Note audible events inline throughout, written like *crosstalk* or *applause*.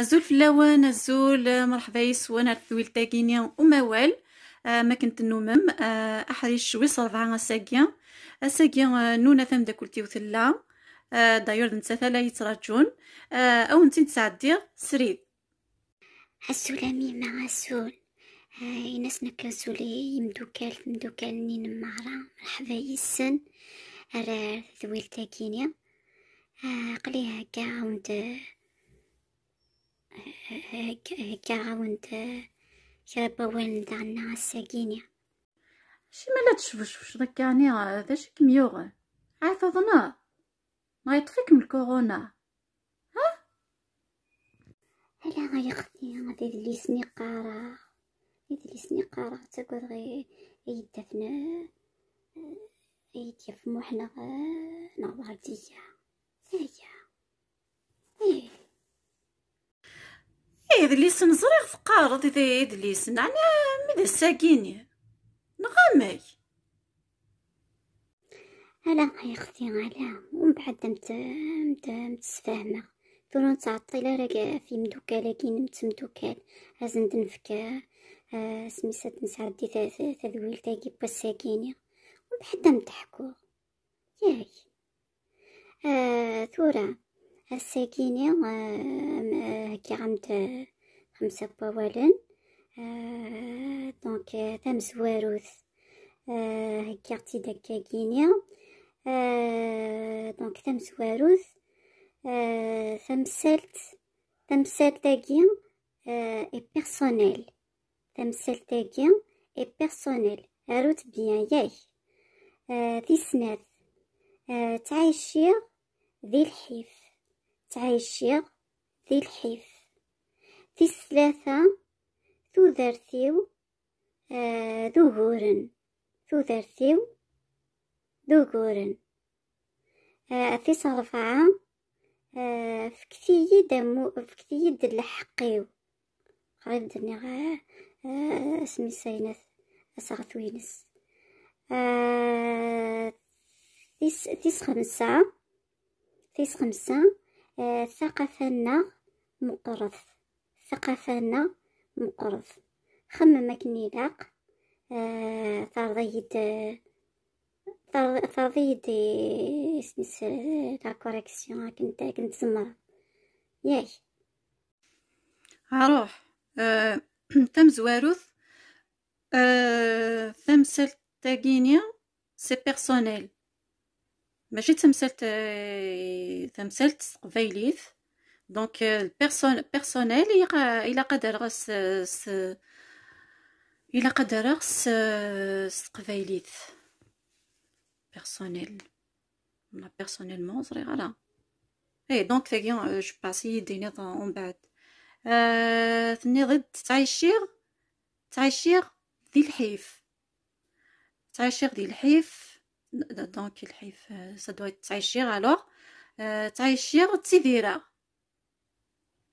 الزول فلاوان الزول آه، مرحبا يسوان ويل تاكينيا وموال آه ما كنت النومم آه احريش ويس ساكيا آه، ساقيا ساقيا آه، نونا ثم داكلتي وثلا آه دايور نتا ثلا يتراجون او نتي تسعدير سريد السلامي مع السول يناس نكازولي يمدوكال مدوكال نين معرا مرحبا يسن ذويل تاكينيا قليها كاع عاود هكا شرب وين تاع الناس كينيا شي مالا واش داك يعني هذا شي كميوغ عاد ظنا ما يطفيك من الكورونا ها هلا يا اختي غادي لي سني قارا لي سني قارا تقول غي يدفن يدفن حنا نعبر ديا هيا ايه إدليس إيه، في فقارض إذا إدليس نعنى مدى ساقيني نغامي هلا يا أختي هلا ومن بعد مت مت متسفاهمة ثم تعطي لا راك في مدوكال لكن مت مدوكال أزن دنفكا آه سميسة تنسعر دي تذويل تاقي بساقيني ومن بعد متحكو ياي آه، ثورة الساقيني آه،, آه هكي عمت خمسة طوالن آه دونك تام زواروث آه هكا غتي داكا كينيا آه دونك تام زواروث تمثلت آه، تمثلت تاكيا اي آه، بيرسونيل تمثلت تاكيا اي بيرسونيل عروت بيان ياي ذي آه، سنات تعيشي ذي الحيف تعيشي ذي الحيف في الثلاثة ثوثرثيو آه ذوهورن ثوثرثيو ذوهورن آه في صرفعة آه في دمو في يد الحقيو قريب دني غا آه اسمي سينث أسغث وينس آه، تيس تيس خمسة تيس خمسة آه، ثقفنا مقرث ثقافانا مقرض خمم أكن يلاق آه ترضيد ترضيد سنس لا كوريكسيون كنت كنت زمر ياي عروح آه *clears throat* تم زواروث آه تمثل تاكينيا سي بيرسونيل ماشي تمثلت آه، تمثلت قبيليث donc euh, personne personnel il a il a qu'à d'ailleurs se il a personnel d'ailleurs se travaille personnel personnellement et eh, donc voyons euh, je passais dîner dans un bar euh, t'as dîné t'as échir t'as échir du l'hiver t'as donc du l'hiver ça doit t'as échir alors t'as échir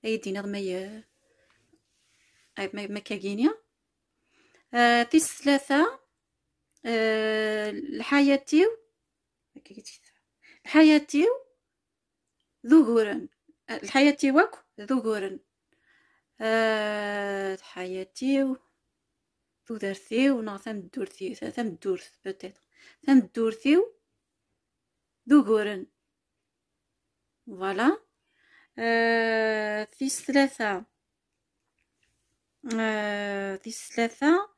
اي دينار ماي ما كاكينيا آه تيس ثلاثة آه الحياتيو ذكورا ذوغورن الحياتي وك ذوغورن آه حياتيو ذو دارثيو نا ثم دورثي ثم دورث بتيت ثم دورثيو ذوغورن فوالا آه، في تيس ثلاثة آه، في تيس ثلاثة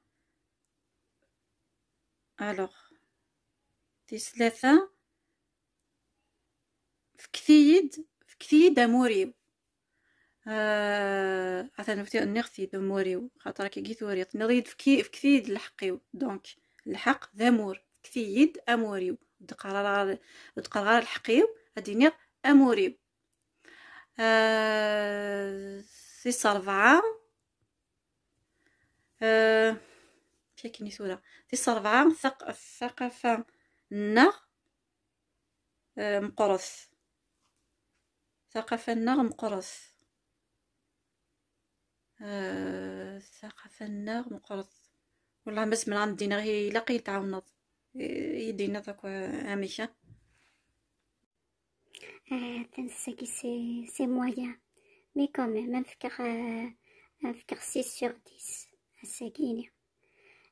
الوغ تيس ثلاثة فكثيد فكثيد اموريو آه عثا نفتي النغثي دموريو خاطر كي قيت وريط نغيد فكثيد الحقيو دونك الحق ذمور كثيد اموريو دقرار دقرار الحقيو ادينيغ اموريو آه ستة ربعة آه فيها كني سورة ستة ربعة الثقافة النغ آه، مقرص مقرث ثقافة النغ مقرص آه ثقافة النغ مقرث والله بس من عندنا غير هي لقيت عاونت يدينا ذاك عامشة Euh, c'est moyen. Mais quand même, un fkar 6 euh, sur 10. C'est guigné.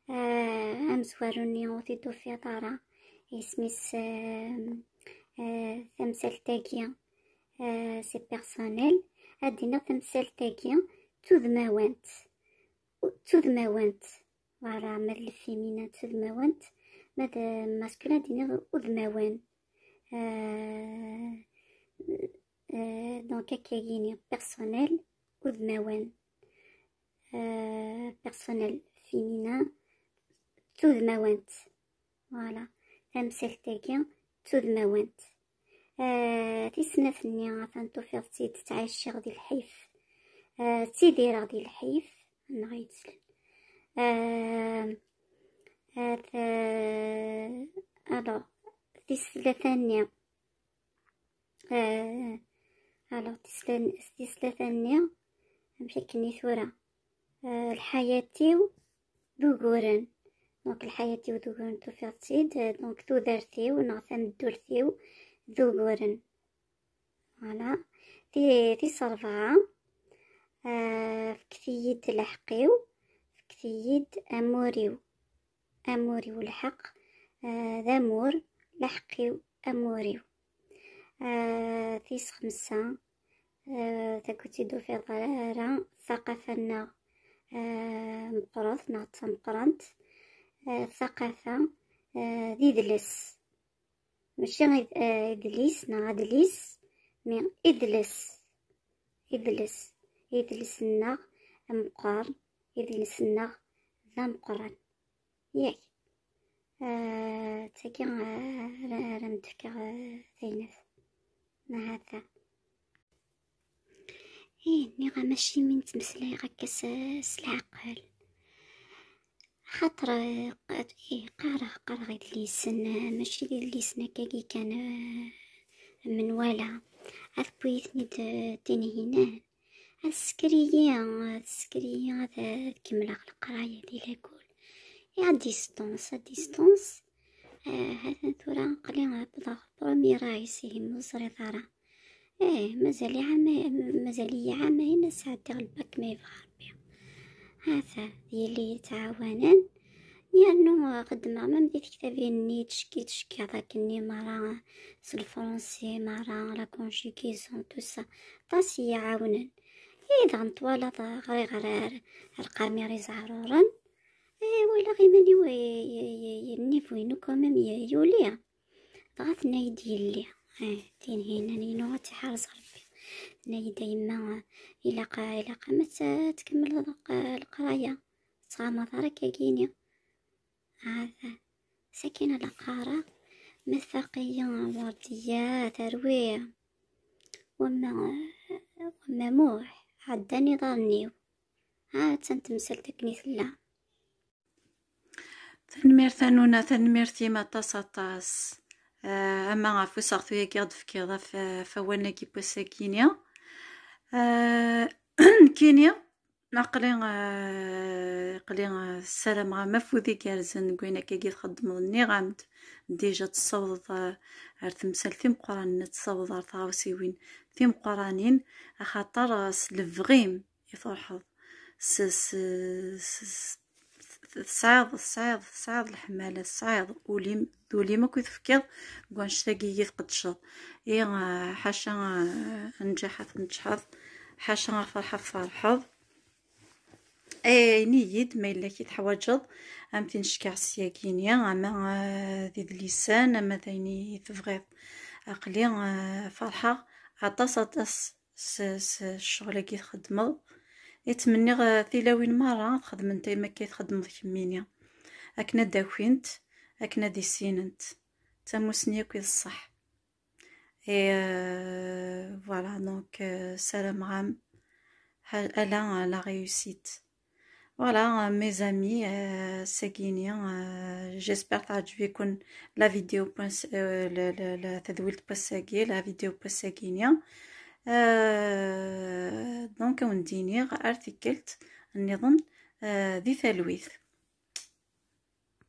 Un soir, on est en fait tout faire d'arra. Et c'est un seul tagien. C'est personnel. A dîner, un seul tagien. Tout de ma went. Tout de ma went. Voilà, mais le féminin, tout le monde, Mais le masculin, dîner, ou de ma went. Euh. دونك كاين بيرسونيل و وذموان بيرسونيل فيمينان تذموانت فوالا تمثال تاكا تذموانت تيسنا فني عفان توفير تي تتعشى ديال الحيف تيدير ديال الحيف نغيت في تيسلا ثانيه الوغ تسلا تسلا ثانية مشكلني ثورة الحياة تيو دوغورن دونك الحياة تيو دوغورن توفيرتيد دونك و نغثان دورتيو دوغورن فوالا تي تي صرفعة فكثيد لحقيو فكثيد أموريو أموريو الحق ذامور لحقيو أموريو آه، فيس خمسة آه، تاكوتي دو في ضرارة ثقافة لنا آه، مقروث نعطى مقرنت ثقافة ذي دلس ماشي غير إدليس نا إدليس مي إدلس إدلس إدلسنا مقار إدلسنا ذا مقرن ياك تاكي رمتك متفكر ثينات هذا ايه نغا ماشي من تمسلي غكس العقل خاطر ايه قاره قاره غير ليسن ماشي ديال ليسن كاكي كان من ولا هاد بويتني تنهينان هاد السكرية هاد السكرية هاد كمل القراية ديال كل يا ديستونس ديستونس هذا ثورة مي رايسهم وصريطارة ايه مازال عام مازاليا عامين نسعد الباك ما يفخر بها هذا ديالي تعاونان يانو قدما ما بديت كتابي ني تشكي تشكي هذاك ني مارا في الفرنسي مرا لا كونجيكيزون تو سا طاسي يعاونن اذا غنطوالا غير غير القمير زعرورن اي ولا غير وي ني فوينو كوميم يوليا بغات نايدي ديالي اه فين هنا نينو تحرز ربي ناي دايما الا قا الا قامت تكمل القرايه تغامر يا كينيا هذا ساكنه القاره مثقية وردية ثروية وما وما موح عدا نضالني ها تنتمثل تكني ثلا تنمير ثانونا تنمير تيما طاس طاس آه، اما غفوس غثوياكي في فكي فوالنا كي بوسا كينيا آه، *clears throat* كينيا نقلي آه، قلي السلام غا مفوذي كارزن كوين هكا كي تخدم ظني غامد ديجا تصوض ار تمثال في قران تصوض ار وين في قرانين خاطر سلفغيم يفرحض س س تصعيض تصعيض تصعيض الحمالة تصعيض وليم وليما كي تفكر كون شتاقي تقدشط إيه حاشا نجحت نجحت حاشا فرحة فرحة اي نيد ما الا كي تحواجض ام تنشكع يا اما ذي اللسان اما ثاني تبغيض عقلي فرحة عطاس عطاس الشغل كي تخدمه يتمني ثلاوين مرة تخدم انت ما كي تخدم ذيك مينيا اكنا داوينت اكنا ديسيننت سينت تموسني كي الصح اي آه، فوالا دونك آه، سلام عام هل الا لا ريوسيت فوالا مي زامي آه، سكينيا جيسبر تعجبكم لا فيديو بوان لا تدويل بوان لا فيديو بوان آه، دونك ونديني غ ارتيكلت النظن آه، ذي ثلويث